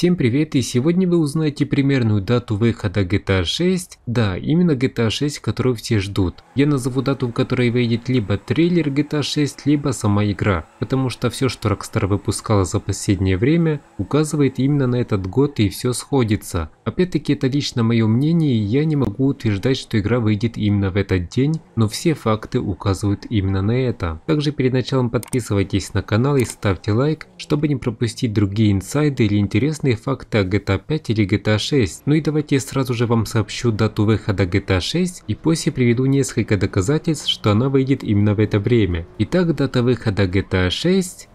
Всем привет и сегодня вы узнаете примерную дату выхода GTA 6. Да, именно GTA 6, которую все ждут. Я назову дату, в которой выйдет либо трейлер GTA 6, либо сама игра. Потому что все, что Rockstar выпускала за последнее время, указывает именно на этот год и все сходится. Опять-таки это лично мое мнение и я не могу утверждать, что игра выйдет именно в этот день, но все факты указывают именно на это. Также перед началом подписывайтесь на канал и ставьте лайк, чтобы не пропустить другие инсайды или интересные о GTA 5 или GTA 6. Ну и давайте я сразу же вам сообщу дату выхода GTA 6 и после приведу несколько доказательств, что она выйдет именно в это время. Итак, дата выхода GTA 6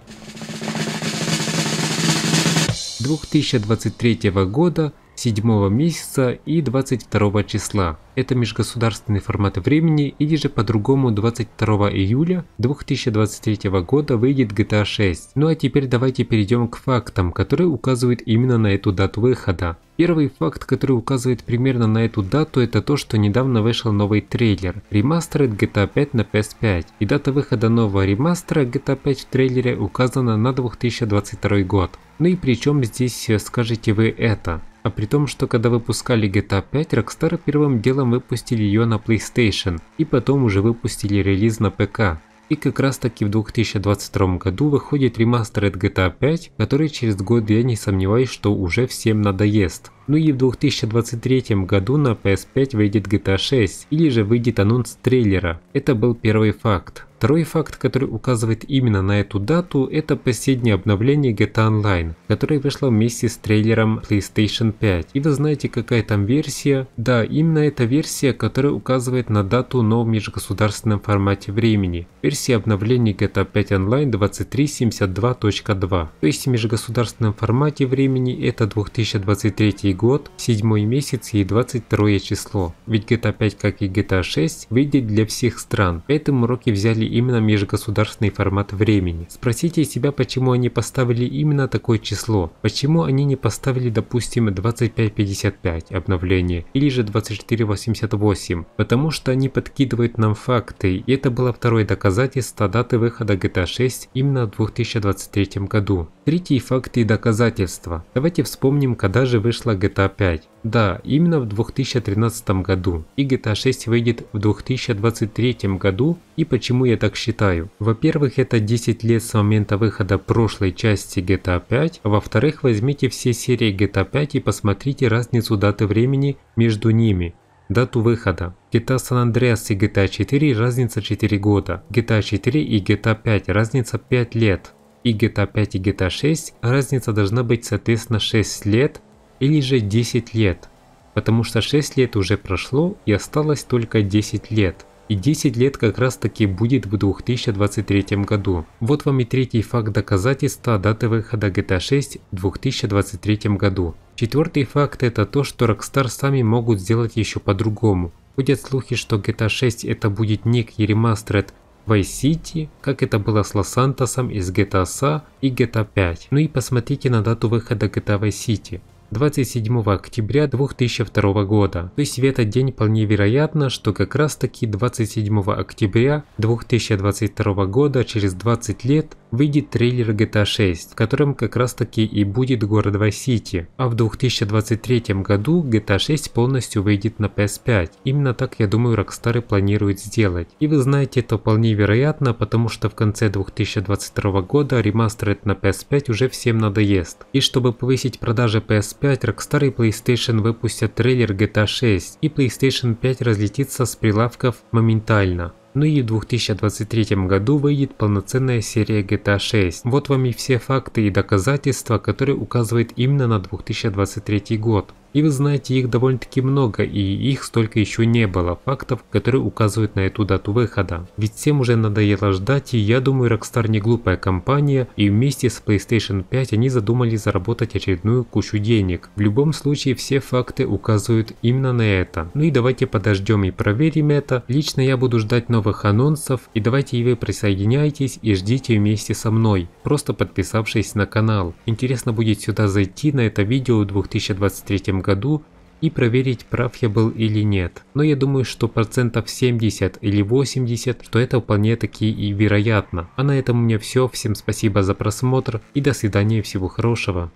2023 года 7 месяца и 22 числа. Это межгосударственный формат времени или же по-другому 22 июля 2023 года выйдет GTA 6. Ну а теперь давайте перейдем к фактам, которые указывают именно на эту дату выхода. Первый факт, который указывает примерно на эту дату, это то, что недавно вышел новый трейлер – ремастерит GTA 5 на PS5. И дата выхода нового ремастера GTA 5 в трейлере указана на 2022 год. Ну и при чем здесь э, скажете вы это? А при том, что когда выпускали GTA 5, Rockstar первым делом выпустили ее на PlayStation, и потом уже выпустили релиз на ПК. И как раз таки в 2022 году выходит ремастер от GTA 5, который через год я не сомневаюсь, что уже всем надоест. Ну и в 2023 году на PS5 выйдет GTA 6, или же выйдет анонс трейлера. Это был первый факт. Второй факт, который указывает именно на эту дату, это последнее обновление GTA Online, которое вышло вместе с трейлером PlayStation 5. И вы знаете, какая там версия? Да, именно эта версия, которая указывает на дату, но в межгосударственном формате времени. Версия обновления GTA 5 Online 2372.2. То есть в межгосударственном формате времени это 2023 год, 7 месяц и 22 число. Ведь GTA 5, как и GTA 6, выйдет для всех стран, поэтому Rocky взяли именно межгосударственный формат времени. Спросите себя, почему они поставили именно такое число. Почему они не поставили, допустим, 2555 обновление или же 2488? Потому что они подкидывают нам факты, и это было второе доказательство даты выхода GTA 6 именно в 2023 году. Третий факт и доказательства. Давайте вспомним, когда же вышла GTA 5. Да, именно в 2013 году. И GTA 6 выйдет в 2023 году. И почему я так считаю? Во-первых, это 10 лет с момента выхода прошлой части GTA 5. А во-вторых, возьмите все серии GTA 5 и посмотрите разницу даты времени между ними дату выхода. GTA San Andreas и GTA 4 разница 4 года, GTA 4 и GTA 5 разница 5 лет и GTA 5 и GTA 6 разница должна быть соответственно 6 лет или же 10 лет, потому что 6 лет уже прошло и осталось только 10 лет. И 10 лет как раз таки будет в 2023 году. Вот вам и третий факт доказательства даты выхода GTA 6 в 2023 году. Четвертый факт это то, что Rockstar сами могут сделать еще по-другому. Ходят слухи, что GTA 6 это будет некий ремастер. Vice City, как это было с Лос-Сантосом из GTA SA и GTA 5. Ну и посмотрите на дату выхода GTA Vice City. 27 октября 2002 года. То есть в этот день вполне вероятно, что как раз таки 27 октября 2022 года, через 20 лет, выйдет трейлер GTA 6, в котором как раз таки и будет город Вай-Сити. А в 2023 году GTA 6 полностью выйдет на PS5. Именно так, я думаю, Rockstar и планирует сделать. И вы знаете, это вполне вероятно, потому что в конце 2022 года ремастерит на PS5 уже всем надоест. И чтобы повысить продажи PS5, Rockstar и PlayStation выпустят трейлер GTA 6, и PlayStation 5 разлетится с прилавков моментально но ну и в 2023 году выйдет полноценная серия GTA 6. Вот вам и все факты и доказательства, которые указывают именно на 2023 год. И вы знаете их довольно-таки много, и их столько еще не было фактов, которые указывают на эту дату выхода. Ведь всем уже надоело ждать, и я думаю, Rockstar не глупая компания, и вместе с PlayStation 5 они задумали заработать очередную кучу денег. В любом случае, все факты указывают именно на это. Ну и давайте подождем и проверим это. Лично я буду ждать новых анонсов, и давайте и вы присоединяйтесь и ждите вместе со мной, просто подписавшись на канал. Интересно будет сюда зайти на это видео в 2023 году году и проверить, прав я был или нет. Но я думаю, что процентов 70 или 80, что это вполне таки и вероятно. А на этом у меня все. Всем спасибо за просмотр и до свидания, всего хорошего.